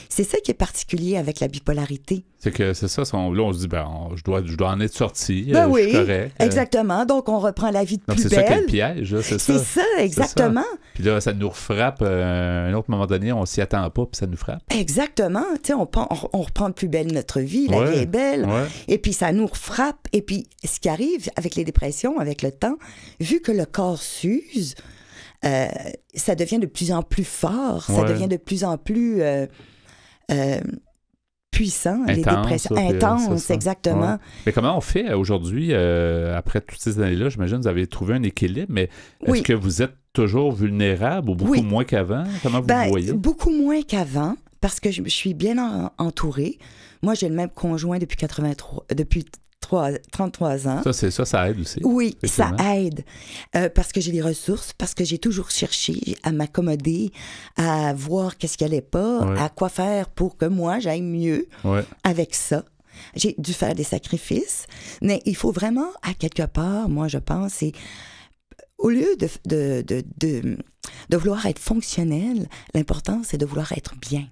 C'est ça qui est particulier avec la bipolarité. C'est que c'est ça, son là on se dit, ben, je, dois, je dois en être sorti, ben euh, euh. Exactement, donc on reprend la vie de plus belle. C'est ça piège, c'est ça. C'est ça, exactement. Puis là, ça nous frappe euh, un autre moment donné, on s'y attend pas, puis ça nous frappe. Exactement, on, on, reprend de plus belle notre vie, la vie est belle, et puis ça nous frappe Et puis ce qui arrive avec les dépressions, avec le temps, vu que le corps s'use, euh, ça devient de plus en plus fort, ça devient de plus en plus euh, euh, puissant, les dépressions intenses, exactement. Mais comment on fait aujourd'hui, après toutes ces années-là, j'imagine que vous avez trouvé un équilibre, mais est-ce que vous êtes toujours vulnérable ou beaucoup moins qu'avant? Comment vous ben, voyez? Beaucoup moins qu'avant parce que je, suis bien entourée. Moi, j'ai le même conjoint depuis 83, depuis 33, ans. Ça, ça, aide aussi. Oui, ça aide. Euh, parce que j'ai des ressources, parce que j'ai toujours cherché à m'accommoder, à voir qu'est-ce qui avait pas, à quoi faire pour que moi j'aille mieux avec ça. J'ai dû faire des sacrifices, mais il faut vraiment, à quelque part, moi je pense, c'est au lieu de, de, de, de, vouloir être fonctionnel, l'important c'est de vouloir être bien.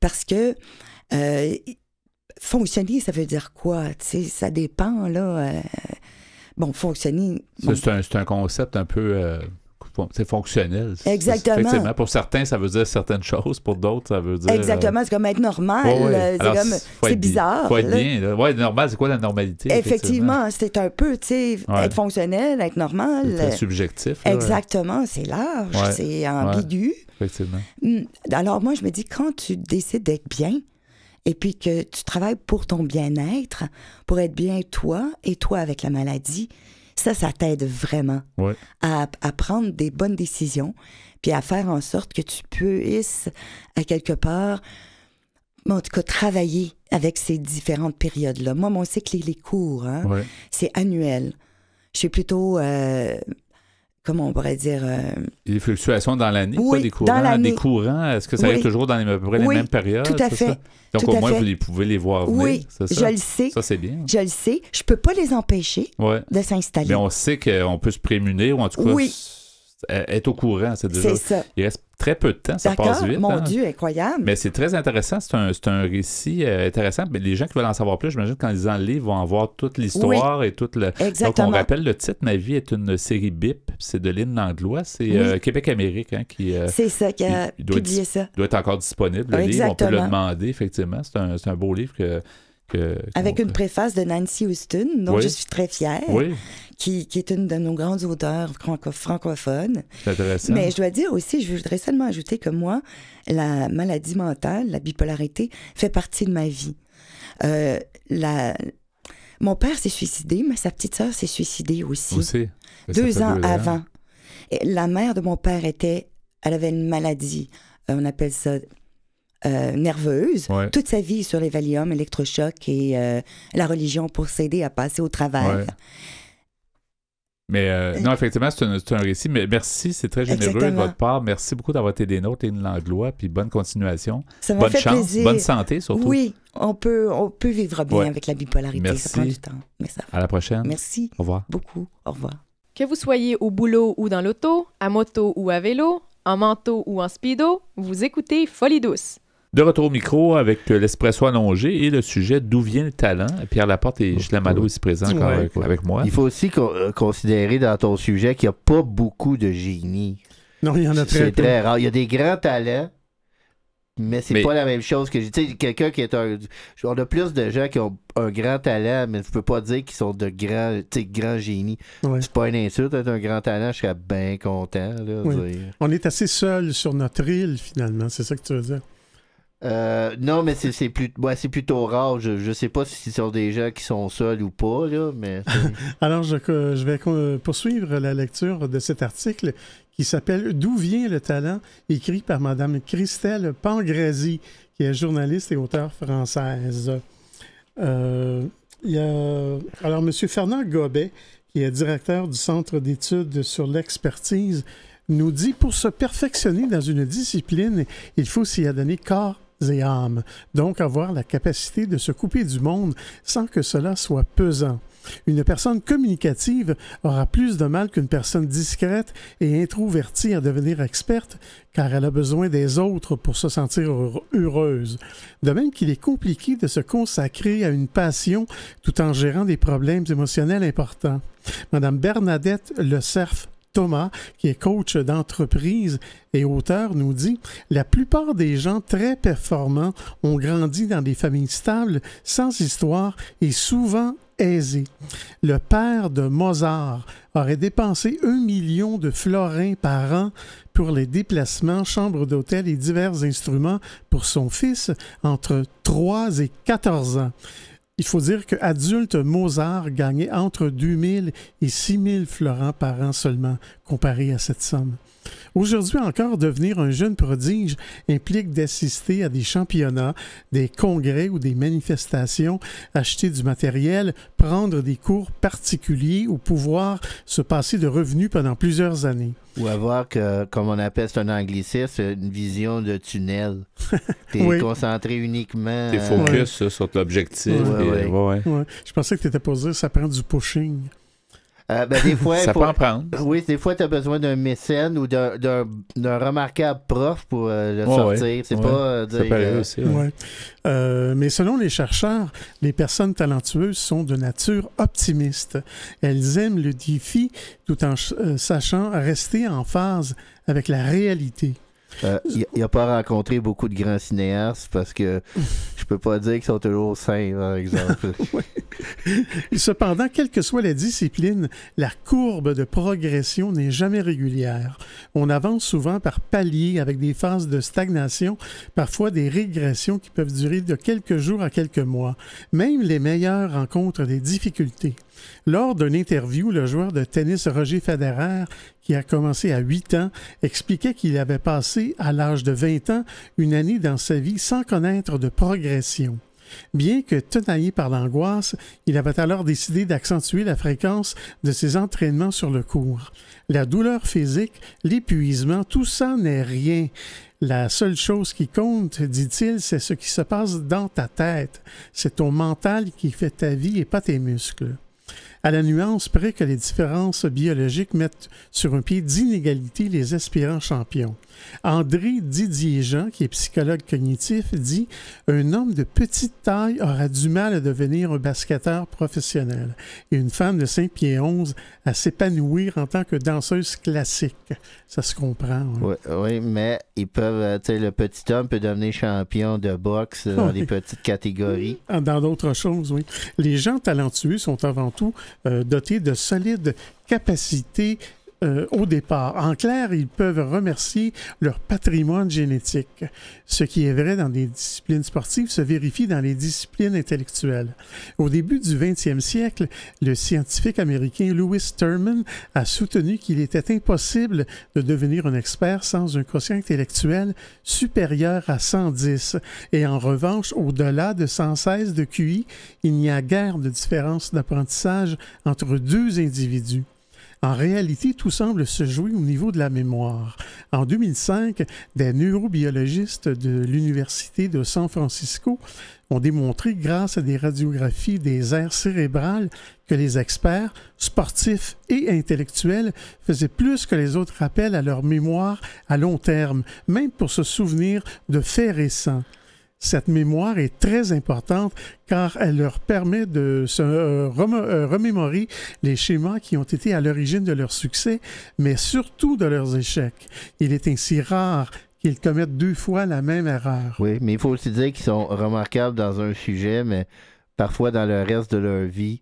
Parce que euh, fonctionner, ça veut dire quoi? ça dépend, là. Euh, bon, fonctionner. c'est un, concept un peu. Euh, c'est fonctionnel. Exactement. pour certains, ça veut dire certaines choses. Pour d'autres, ça veut dire. Exactement. C'est comme être normal. C'est bizarre. Faut être normal, c'est quoi la normalité? Effectivement, c'est un peu, tu sais, être fonctionnel, être normal. C'est subjectif. Exactement. C'est large, c'est ambigu. Effectivement. Hum, alors, moi, je me dis, quand tu décides d'être bien, et puis que tu travailles pour ton bien-être, pour être bien toi et toi avec la maladie, ça, ça t'aide vraiment à, prendre des bonnes décisions, puis à faire en sorte que tu puisses, à quelque part, en tout cas, travailler avec ces différentes périodes-là. Moi, mon cycle, il est court. Hein. C'est annuel. Je suis plutôt euh, comment on pourrait dire. Euh, les Des fluctuations dans l'année, pas des courants, des courants. Est-ce que ça arrive toujours dans les, à peu près les mêmes périodes? Tout à fait. Donc au moins, vous les pouvez les voir venir. Oui, ça? je le sais. Ça, c'est bien. Je le sais. Je ne peux pas les empêcher de s'installer. Mais on sait qu'on peut se prémunir, ou en tout cas. Oui être au courant. C'est Ça. Il reste très peu de temps, ça passe vite. Mon hein. Dieu, incroyable. Mais c'est très intéressant, c'est un, récit euh, intéressant. Mais les gens qui veulent en savoir plus, j'imagine qu'en lisant le livre, vont en voir toute l'histoire et toute le. Exactement. Donc on rappelle le titre, Ma vie est une série BIP, c'est de Lynn Langlois, c'est euh, Québec Amérique hein, qui. Euh, c'est ça qui a ça. Doit être encore disponible le livre, on peut le demander effectivement. C'est un, beau livre que. Avec une préface de Nancy Houston, dont je suis très fière. Oui qui, est une de nos grandes auteurs franco francophones. Intéressant. Mais je dois dire aussi, je voudrais seulement ajouter que moi, la maladie mentale, la bipolarité, fait partie de ma vie. Euh, la... Mon père s'est suicidé, mais sa petite sœur s'est suicidée aussi. aussi. Deux ans avant. Et la mère de mon père était, elle avait une maladie, euh, on appelle ça euh, nerveuse, toute sa vie sur les Valium, électrochocs et la religion pour s'aider à passer au travail. Mais euh, non, effectivement, c'est un, récit. Mais merci, c'est très généreux de votre part. Merci beaucoup d'avoir été des nôtres, de Langlois, puis bonne continuation. Ça bonne chance, bonne santé surtout. Oui, on peut, on peut vivre bien avec la bipolarité. Ça prend du temps. Mais ça À la prochaine. Merci. Au revoir. Beaucoup. Au revoir. Que vous soyez au boulot ou dans l'auto, à moto ou à vélo, en manteau ou en speedo, vous écoutez Folie douce. De retour au micro avec l'espresso allongé et le sujet d'où vient le talent. Pierre Laporte et Gilles Amado ici présents avec, moi. Il faut aussi euh, considérer dans ton sujet qu'il n'y a pas beaucoup de génies. Non, il y en a très peu. C'est très rare. Il y a des grands talents, mais c'est pas la même chose que. Tu quelqu'un qui est un. On a plus de gens qui ont un grand talent, mais je peux pas dire qu'ils sont de grands, grands génies. C'est pas une insulte d'être un grand talent, je serais bien content. On est assez seul sur notre île, finalement, c'est ça que tu veux dire. Euh, non, mais c'est plus, c'est plutôt rare. Je, je sais pas si ce sont des gens qui sont seuls ou pas, mais. Alors, je, vais euh, poursuivre la lecture de cet article qui s'appelle D'où vient le talent, écrit par Madame Christelle Pangrazi, qui est journaliste et auteure française. Euh, il y Alors, M. Fernand Gobet, qui est directeur du Centre d'études sur l'expertise, nous dit pour se perfectionner dans une discipline, il faut s'y adonner corps et âmes, donc avoir la capacité de se couper du monde sans que cela soit pesant. Une personne communicative aura plus de mal qu'une personne discrète et introvertie à devenir experte car elle a besoin des autres pour se sentir heureuse. De même qu'il est compliqué de se consacrer à une passion tout en gérant des problèmes émotionnels importants. Madame Bernadette Le Cerf Thomas, qui est coach d'entreprise et auteur, nous dit La plupart des gens très performants ont grandi dans des familles stables, sans histoire et souvent aisées. Le père de Mozart aurait dépensé un million de florins par an pour les déplacements, chambres d'hôtel et divers instruments pour son fils entre 3 et 14 ans. Il faut dire qu'adulte, Mozart gagnait entre 2000 et 6000 florins par an seulement, comparé à cette somme. Aujourd'hui encore, devenir un jeune prodige implique d'assister à des championnats, des congrès ou des manifestations, acheter du matériel, prendre des cours particuliers ou pouvoir se passer de revenus pendant plusieurs années. Ou avoir, que, comme on appelle ça un anglicisme, une vision de tunnel. T'es concentré uniquement. T'es euh, focus sur l'objectif. Euh, Je pensais que t'étais posé, ça prend du pushing. Euh, ben, des fois, ça peut en prendre. Oui, des fois, tu as besoin d'un mécène ou d'un remarquable prof pour le sortir. c'est pas mais selon les chercheurs, les personnes talentueuses sont de nature optimiste. Elles aiment le défi tout en euh, sachant rester en phase avec la réalité. Euh, il il a pas rencontré beaucoup de grands cinéastes parce que je peux pas dire qu'ils sont toujours sains, par exemple. Cependant, quelle que soit la discipline, la courbe de progression n'est jamais régulière. On avance souvent par paliers avec des phases de stagnation, parfois des régressions qui peuvent durer de quelques jours à quelques mois. Même les meilleurs rencontrent des difficultés. Lors d'une interview, le joueur de tennis Roger Federer, qui a commencé à 8 ans, expliquait qu'il avait passé, à l'âge de 20 ans, une année dans sa vie sans connaître de progression. Bien que tenaillé par l'angoisse, il avait alors décidé d'accentuer la fréquence de ses entraînements sur le cours. La douleur physique, l'épuisement, tout ça n'est rien. La seule chose qui compte, dit-il, c'est ce qui se passe dans ta tête. C'est ton mental qui fait ta vie et pas tes muscles à la nuance près que les différences biologiques mettent sur un pied d'inégalité les aspirants champions. André Didier-Jean, qui est psychologue cognitif, dit Un homme de petite taille aura du mal à devenir un basketteur professionnel et une femme de 5 pieds 11 à s'épanouir en tant que danseuse classique. Ça se comprend. Hein? Oui, mais ils peuvent, euh, le petit homme peut devenir champion de boxe dans des petites catégories. Ah, dans d'autres choses, oui. Les gens talentueux sont avant tout euh, dotés de solides capacités euh, au départ. En clair, ils peuvent remercier leur patrimoine génétique. Ce qui est vrai dans des disciplines sportives se vérifie dans les disciplines intellectuelles. Au début du 20e siècle, le scientifique américain Louis Terman a soutenu qu'il était impossible de devenir un expert sans un quotient intellectuel supérieur à 110. Et en revanche, au-delà de 116 de QI, il n'y a guère de différence d'apprentissage entre deux individus. En réalité, tout semble se jouer au niveau de la mémoire. En 2005, des neurobiologistes de l'Université de San Francisco ont démontré grâce à des radiographies des aires cérébrales que les experts, sportifs et intellectuels faisaient plus que les autres appels à leur mémoire à long terme, même pour se souvenir de faits récents. Cette mémoire est très importante car elle leur permet de se euh, euh, remémorer les schémas qui ont été à l'origine de leur succès, mais surtout de leurs échecs. Il est ainsi rare qu'ils commettent deux fois la même erreur. Oui, mais il faut aussi dire qu'ils sont remarquables dans un sujet, mais parfois dans le reste de leur vie,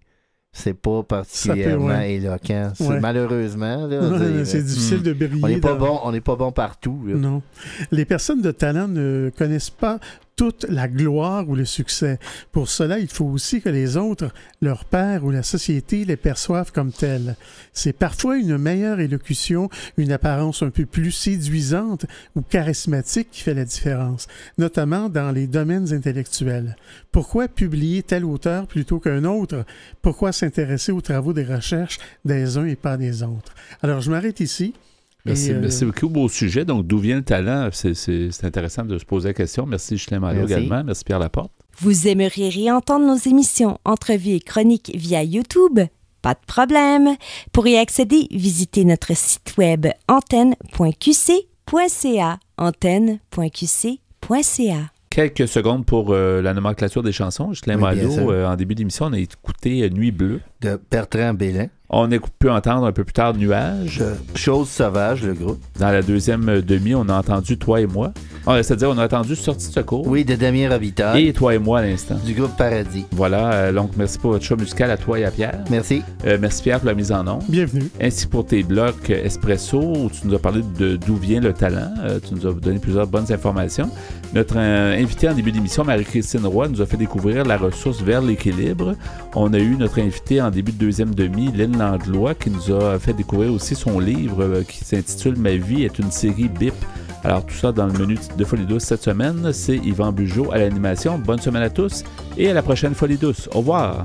c'est pas particulièrement éloquent. Malheureusement, c'est euh, difficile hmm, de briller. On n'est pas, bon, partout. Non. Les personnes de talent ne connaissent pas toute la gloire ou le succès. Pour cela, il faut aussi que les autres, leur père ou la société les perçoivent comme tels. C'est parfois une meilleure élocution, une apparence un peu plus séduisante ou charismatique qui fait la différence, notamment dans les domaines intellectuels. Pourquoi publier tel auteur plutôt qu'un autre? Pourquoi s'intéresser aux travaux des recherches des uns et pas des autres? Alors, je m'arrête ici. Merci, ben, ben, euh, beaucoup. Beau sujet. Donc, d'où vient le talent? C'est intéressant de se poser la question. Merci, Chelem également. Merci, Pierre Laporte. Vous aimeriez réentendre nos émissions, entrevues et chroniques via YouTube? Pas de problème. Pour y accéder, visitez notre site web antenne.qc.ca. antenne.qc.ca quelques secondes pour euh, la nomenclature des chansons. Je euh, en début d'émission, on a écouté Nuit bleue. De Bertrand Bélin. On a pu entendre un peu plus tard Nuages. Chose sauvage, le groupe. Dans la deuxième euh, demi, on a entendu Toi et moi. Ah, euh, c'est-à-dire, on a entendu Sortie de secours. Oui, de Damien Robitaille. Et Toi et moi à l'instant. Du groupe Paradis. Voilà, euh, donc merci pour votre show musical à toi et à Pierre. Merci. merci Pierre pour la mise en ombre. Bienvenue. Ainsi pour tes blocs Espresso, où tu nous as parlé d'où vient le talent. tu nous as donné plusieurs bonnes informations. Notre invité en début d'émission, Marie-Christine Roy, nous a fait découvrir la ressource vers l'équilibre. On a eu notre invité en début de deuxième demi, Lynn Catherine qui nous a fait découvrir aussi son livre euh, qui s'intitule Ma vie est une série BIP. Alors tout ça dans le menu de Folie douce cette semaine. C'est Yvan Bugeaud à l'animation. Bonne semaine à tous et à la prochaine Folie douce. Au revoir.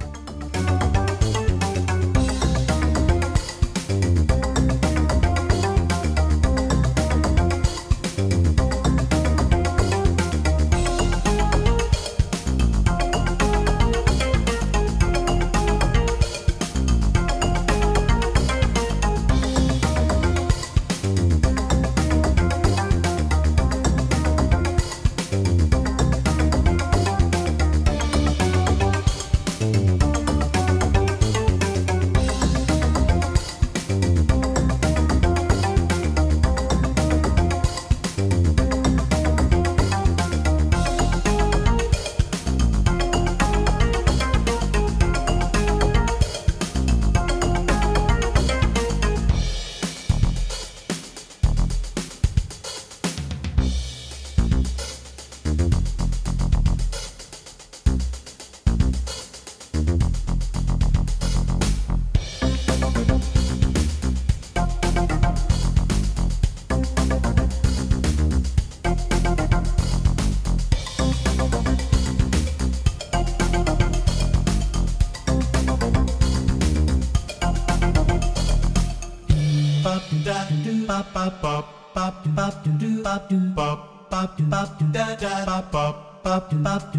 pop pop pop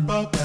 pop pop